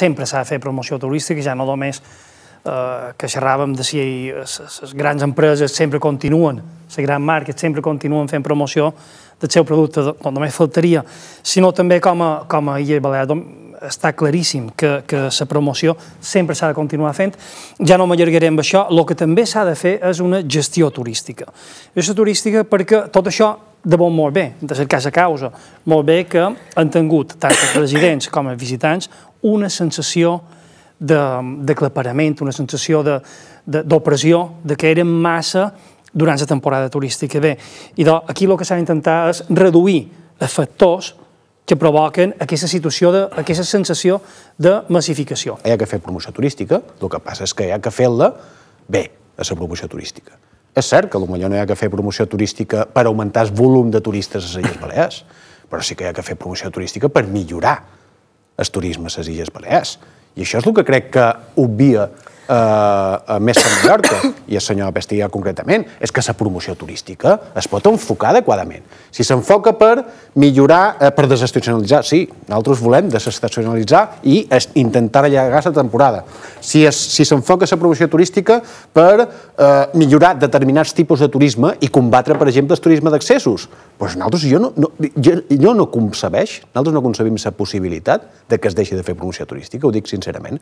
sempre s'ha de fer promoció turística, ja no només eh, que xerràvem de si les grans empreses sempre continuen, les grans marques sempre continuen fent promoció del seu producte, no només faltaria, sinó també com a, com a Illes Balears està claríssim que, que la promoció sempre s'ha de continuar fent. Ja no m'allargaré amb això. El que també s'ha de fer és una gestió turística. Gestió turística perquè tot això de bon molt bé, de cercar a causa, molt bé que han tingut tant els residents com els visitants una sensació d'aclaparament, una sensació d'opressió, de, de, de que eren massa durant la temporada turística. Bé, i aquí el que s'ha d'intentar és reduir factors que provoquen aquesta situació, de, aquesta sensació de massificació. Hi ha que fer promoció turística, el que passa és que hi ha que fer-la bé, a la promoció turística. És cert que potser no hi ha que fer promoció turística per augmentar el volum de turistes a les Illes Balears, però sí que hi ha que fer promoció turística per millorar el turisme a les Illes Balears. I això és el que crec que obvia eh, a més a Mallorca, i a senyora Pestilla concretament, és que la promoció turística es pot enfocar adequadament. Si s'enfoca per millorar, eh, per desestacionalitzar, sí, nosaltres volem desestacionalitzar i es, intentar allargar la temporada. Si s'enfoca si la promoció turística per eh, millorar determinats tipus de turisme i combatre, per exemple, el turisme d'accessos, doncs nosaltres, jo no, no, jo, jo no concebeix, nosaltres no concebim la possibilitat de que es deixi de fer promoció turística, ho dic sincerament.